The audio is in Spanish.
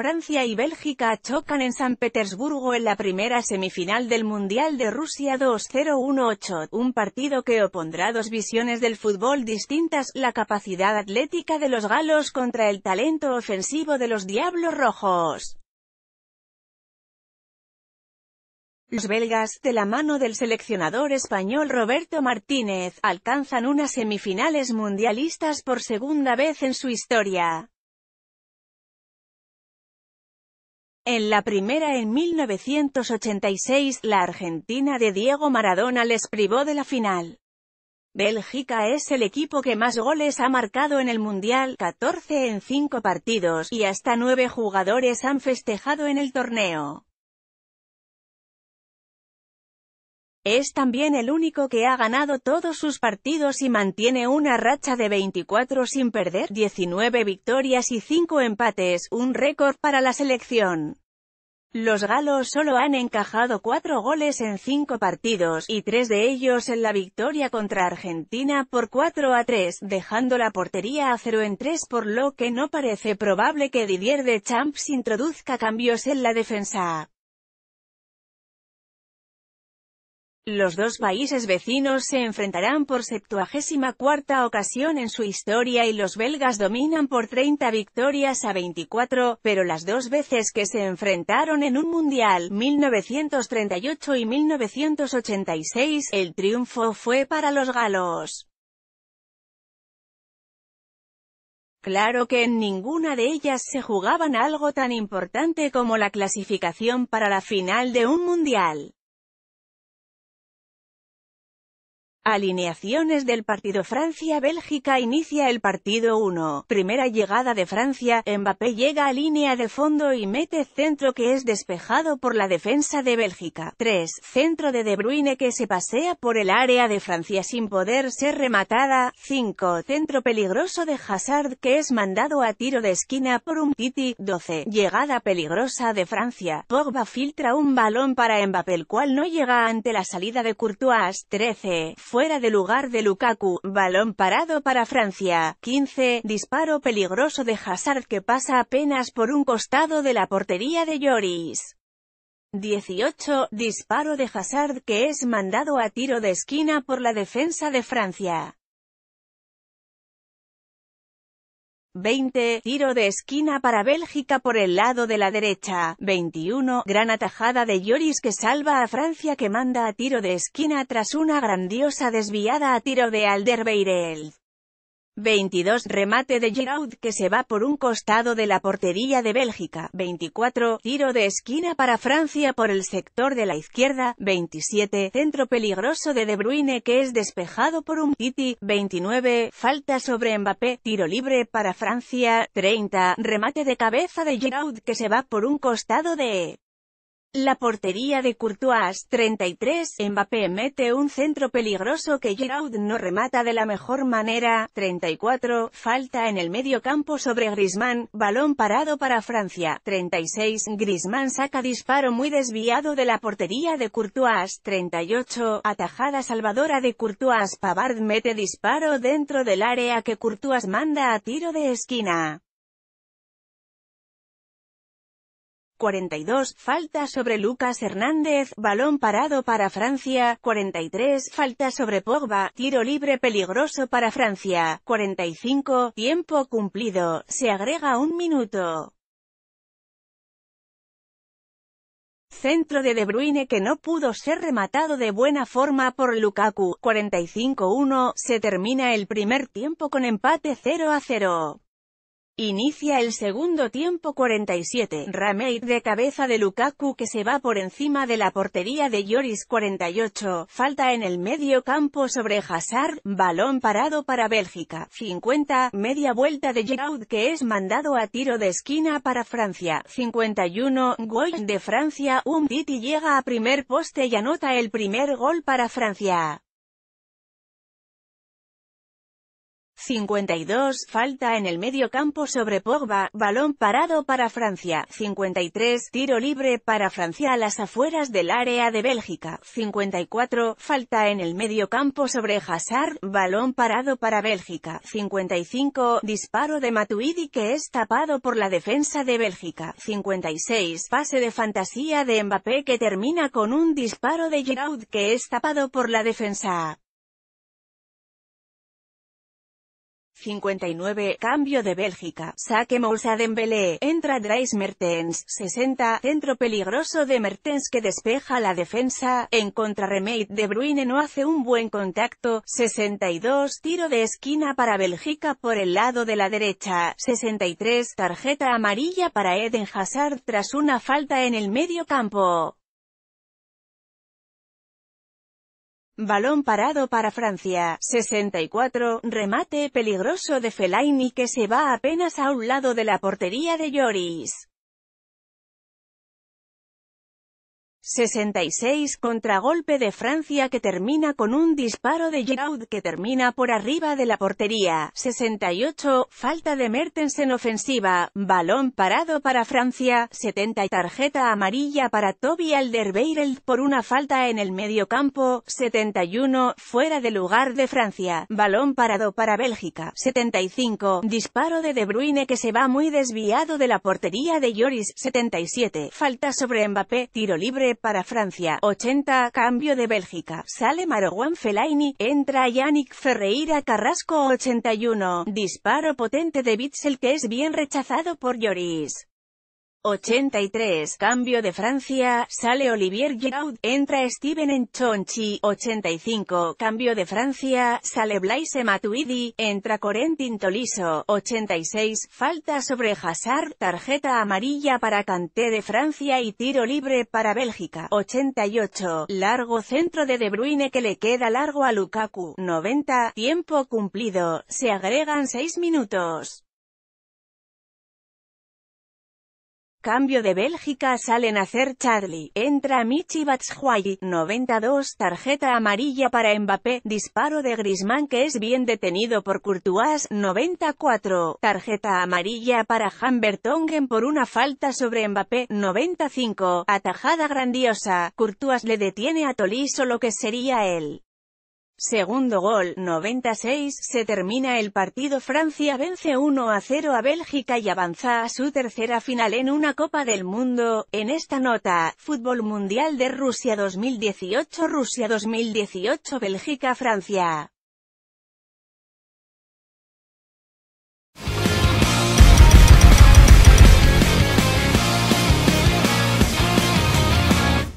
Francia y Bélgica chocan en San Petersburgo en la primera semifinal del Mundial de Rusia 2018, un partido que opondrá dos visiones del fútbol distintas, la capacidad atlética de los galos contra el talento ofensivo de los Diablos Rojos. Los belgas, de la mano del seleccionador español Roberto Martínez, alcanzan unas semifinales mundialistas por segunda vez en su historia. En la primera en 1986, la Argentina de Diego Maradona les privó de la final. Bélgica es el equipo que más goles ha marcado en el Mundial, 14 en 5 partidos, y hasta 9 jugadores han festejado en el torneo. Es también el único que ha ganado todos sus partidos y mantiene una racha de 24 sin perder, 19 victorias y 5 empates, un récord para la selección. Los galos solo han encajado 4 goles en 5 partidos, y 3 de ellos en la victoria contra Argentina por 4 a 3, dejando la portería a 0 en 3 por lo que no parece probable que Didier de Champs introduzca cambios en la defensa. Los dos países vecinos se enfrentarán por 74 ocasión en su historia y los belgas dominan por 30 victorias a 24, pero las dos veces que se enfrentaron en un mundial, 1938 y 1986, el triunfo fue para los galos. Claro que en ninguna de ellas se jugaban algo tan importante como la clasificación para la final de un mundial. Alineaciones del partido Francia-Bélgica Inicia el partido 1. Primera llegada de Francia, Mbappé llega a línea de fondo y mete centro que es despejado por la defensa de Bélgica. 3. Centro de De Bruyne que se pasea por el área de Francia sin poder ser rematada. 5. Centro peligroso de Hazard que es mandado a tiro de esquina por un Titi. 12. Llegada peligrosa de Francia. Pogba filtra un balón para Mbappé el cual no llega ante la salida de Courtois. 13. Fue fuera de lugar de Lukaku, balón parado para Francia, 15, disparo peligroso de Hazard que pasa apenas por un costado de la portería de Lloris. 18, disparo de Hazard que es mandado a tiro de esquina por la defensa de Francia. 20, tiro de esquina para Bélgica por el lado de la derecha, 21, gran atajada de Lloris que salva a Francia que manda a tiro de esquina tras una grandiosa desviada a tiro de Alderweireld. 22 remate de Giroud que se va por un costado de la portería de Bélgica, 24 tiro de esquina para Francia por el sector de la izquierda, 27 centro peligroso de De Bruyne que es despejado por un Titi, 29 falta sobre Mbappé, tiro libre para Francia, 30 remate de cabeza de Giroud que se va por un costado de la portería de Courtois, 33, Mbappé mete un centro peligroso que Giroud no remata de la mejor manera, 34, falta en el medio campo sobre Griezmann, balón parado para Francia, 36, Griezmann saca disparo muy desviado de la portería de Courtois, 38, atajada salvadora de Courtois, Pavard mete disparo dentro del área que Courtois manda a tiro de esquina. 42, falta sobre Lucas Hernández, balón parado para Francia, 43, falta sobre Pogba, tiro libre peligroso para Francia, 45, tiempo cumplido, se agrega un minuto. Centro de De Bruyne que no pudo ser rematado de buena forma por Lukaku, 45-1, se termina el primer tiempo con empate 0 0. Inicia el segundo tiempo 47, Ramey de cabeza de Lukaku que se va por encima de la portería de Lloris 48, falta en el medio campo sobre Hazard, balón parado para Bélgica 50, media vuelta de Giroud que es mandado a tiro de esquina para Francia 51, gol de Francia, Umtiti llega a primer poste y anota el primer gol para Francia. 52, falta en el medio campo sobre Pogba, balón parado para Francia, 53, tiro libre para Francia a las afueras del área de Bélgica, 54, falta en el medio campo sobre Hazard, balón parado para Bélgica, 55, disparo de Matuidi que es tapado por la defensa de Bélgica, 56, pase de fantasía de Mbappé que termina con un disparo de Giroud que es tapado por la defensa. 59, cambio de Bélgica, saque Moussa Dembélé, entra Dries Mertens, 60, centro peligroso de Mertens que despeja la defensa, en contra Remate de Bruyne no hace un buen contacto, 62, tiro de esquina para Bélgica por el lado de la derecha, 63, tarjeta amarilla para Eden Hazard tras una falta en el medio campo. Balón parado para Francia, 64, remate peligroso de Fellaini que se va apenas a un lado de la portería de Lloris. 66 contragolpe de Francia que termina con un disparo de Giroud que termina por arriba de la portería, 68 falta de Mertens en ofensiva, balón parado para Francia, 70 tarjeta amarilla para Toby Alderweireld por una falta en el medio campo, 71 fuera de lugar de Francia, balón parado para Bélgica, 75 disparo de De Bruyne que se va muy desviado de la portería de Lloris, 77 falta sobre Mbappé, tiro libre para Francia, 80 a cambio de Bélgica, sale Marouane Fellaini, entra Yannick Ferreira Carrasco 81, disparo potente de Bitzel que es bien rechazado por Lloris. 83 Cambio de Francia, sale Olivier Giroud, entra Steven Enchonchi, 85 Cambio de Francia, sale Blaise Matuidi, entra Corentin Toliso, 86 Falta sobre Hazard, tarjeta amarilla para Canté de Francia y tiro libre para Bélgica, 88 Largo centro de De Bruyne que le queda largo a Lukaku, 90 Tiempo cumplido, se agregan 6 minutos. Cambio de Bélgica salen a hacer Charlie, entra Michi Batshuayi, 92, tarjeta amarilla para Mbappé, disparo de Griezmann que es bien detenido por Courtois, 94, tarjeta amarilla para Hambertongen por una falta sobre Mbappé, 95, atajada grandiosa, Courtois le detiene a Tolisso lo que sería él. Segundo gol, 96, se termina el partido Francia vence 1 a 0 a Bélgica y avanza a su tercera final en una Copa del Mundo. En esta nota, Fútbol Mundial de Rusia 2018 Rusia 2018 Bélgica Francia.